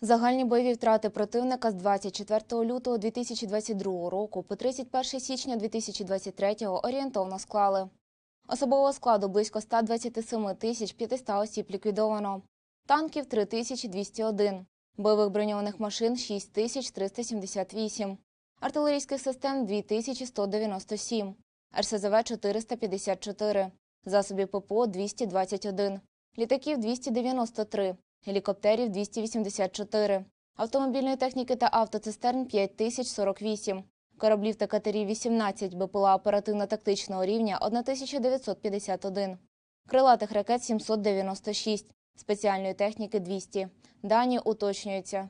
Загальні бойові втрати противника з 24 лютого 2022 року по 31 січня 2023 орієнтовно склали. Особового складу близько 127 тисяч 500 осіб ліквідовано, танків 3201, бойових броньованих машин 6378, артилерійських систем 2197, РСЗВ 454, засобів ППО 221, літаків 293, гелікоптерів 284, автомобільної техніки та автоцистерн 5048, кораблів та катерів 18, БПЛА оперативно-тактичного рівня 1951, крилатих ракет 796, спеціальної техніки 200. Дані уточнюються.